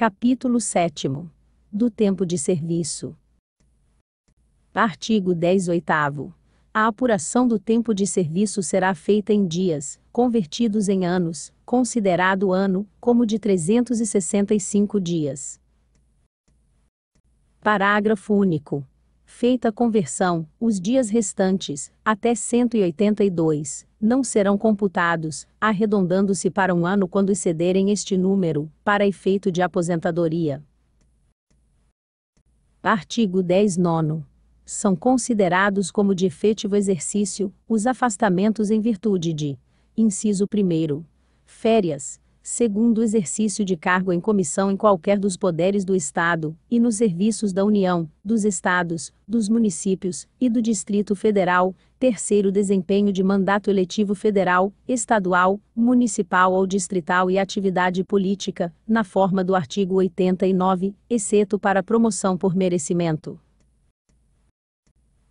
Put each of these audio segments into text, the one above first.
Capítulo 7 Do tempo de serviço. Artigo 18. A apuração do tempo de serviço será feita em dias, convertidos em anos, considerado ano como de 365 dias. Parágrafo único. Feita a conversão, os dias restantes, até 182, não serão computados, arredondando-se para um ano quando excederem este número, para efeito de aposentadoria. Artigo 10 nono. São considerados como de efetivo exercício os afastamentos em virtude de: inciso 1. Férias, segundo exercício de cargo em comissão em qualquer dos poderes do Estado, e nos serviços da União, dos Estados, dos municípios e do Distrito Federal, terceiro desempenho de mandato eletivo federal, estadual, municipal ou distrital e atividade política, na forma do artigo 89, exceto para promoção por merecimento.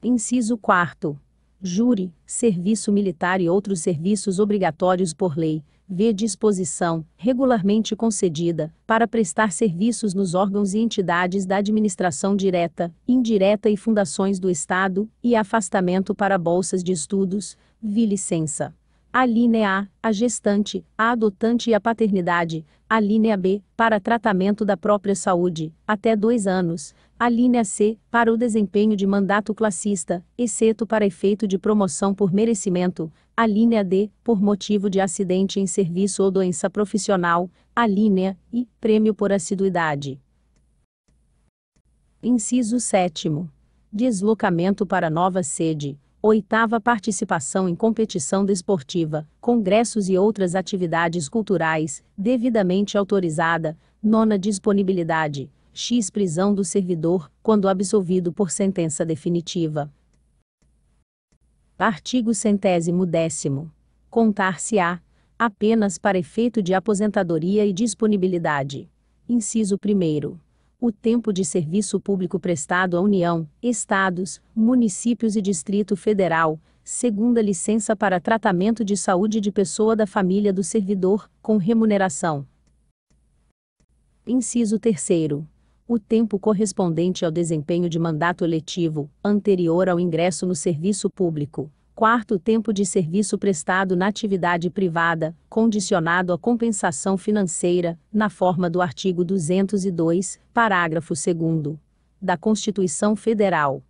Inciso 4. Júri, serviço militar e outros serviços obrigatórios por lei, v. disposição, regularmente concedida, para prestar serviços nos órgãos e entidades da administração direta, indireta e fundações do Estado, e afastamento para bolsas de estudos, v. licença. A linha A, a gestante, a adotante e a paternidade. A linha B, para tratamento da própria saúde, até dois anos. Alínea C, para o desempenho de mandato classista, exceto para efeito de promoção por merecimento. Alínea D, por motivo de acidente em serviço ou doença profissional. Alínea I, prêmio por assiduidade. Inciso 7. Deslocamento para nova sede. Oitava participação em competição desportiva, congressos e outras atividades culturais, devidamente autorizada. Nona disponibilidade X prisão do servidor, quando absolvido por sentença definitiva. Artigo centésimo décimo. Contar-se-á, apenas para efeito de aposentadoria e disponibilidade. Inciso 1. O tempo de serviço público prestado à União, Estados, Municípios e Distrito Federal, segunda licença para tratamento de saúde de pessoa da família do servidor, com remuneração. Inciso 3 o tempo correspondente ao desempenho de mandato eletivo, anterior ao ingresso no serviço público. Quarto tempo de serviço prestado na atividade privada, condicionado à compensação financeira, na forma do artigo 202, parágrafo 2 da Constituição Federal.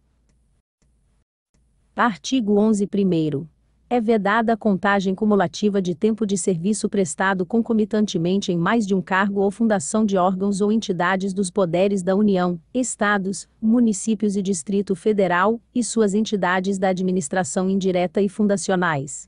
Artigo 11 primeiro é vedada a contagem cumulativa de tempo de serviço prestado concomitantemente em mais de um cargo ou fundação de órgãos ou entidades dos poderes da União, Estados, municípios e Distrito Federal, e suas entidades da administração indireta e fundacionais.